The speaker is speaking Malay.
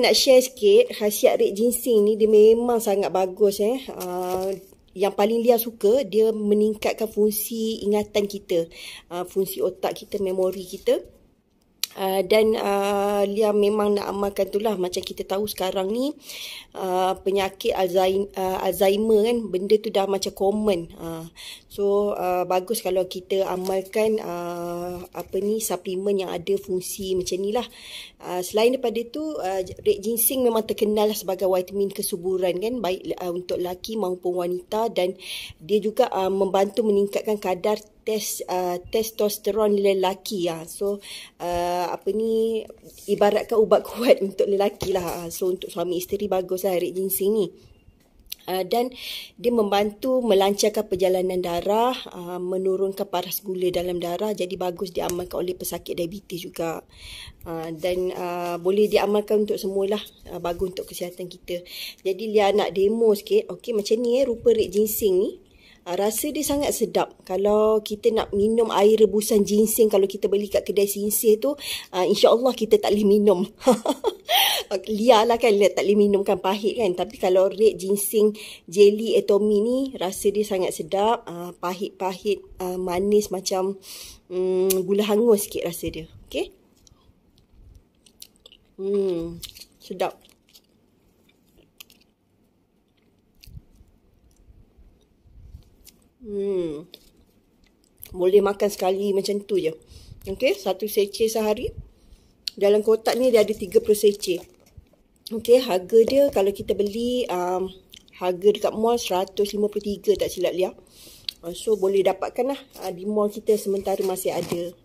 nak share sikit khasiat red ginseng ni dia memang sangat bagus eh. Uh, yang paling dia suka dia meningkatkan fungsi ingatan kita. Uh, fungsi otak kita, memori kita. Uh, dan uh, dia memang nak amalkan tu lah macam kita tahu sekarang ni uh, penyakit Alzheimer kan benda tu dah macam common uh, so uh, bagus kalau kita amalkan uh, apa ni suplemen yang ada fungsi macam ni lah uh, selain daripada tu uh, red ginseng memang terkenal lah sebagai vitamin kesuburan kan baik uh, untuk lelaki maupun wanita dan dia juga uh, membantu meningkatkan kadar test uh, testosteron lelaki ah so uh, apa ni ibaratkan ubat kuat untuk lelaki lah ah. so untuk suami isteri baguslah red ginseng ini. Uh, dan dia membantu melancarkan perjalanan darah, uh, menurunkan paras gula dalam darah. Jadi bagus diamalkan oleh pesakit diabetes juga. Uh, dan uh, boleh diamalkan untuk semualah. Uh, bagus untuk kesihatan kita. Jadi Lia nak demo sikit. Okey macam ni eh rupa red ginseng ni. Ah, rasa dia sangat sedap. Kalau kita nak minum air rebusan ginseng kalau kita beli kat kedai sinsir tu, ah, insya-Allah kita tak boleh minum. lah kan, liar, tak boleh minumkan pahit kan. Tapi kalau red ginseng jelly atomi ni, rasa dia sangat sedap. Ah, pahit-pahit, manis macam um, gula hangus sikit rasa dia. Okay? Hmm, sedap. Hmm. Boleh makan sekali macam tu je. Okey, satu seceh sehari. Dalam kotak ni dia ada 30 seceh. Okey, harga dia kalau kita beli um, harga dekat mall 153 tak silap dia. Ah, so boleh dapatkanlah ah, di mall kita sementara masih ada.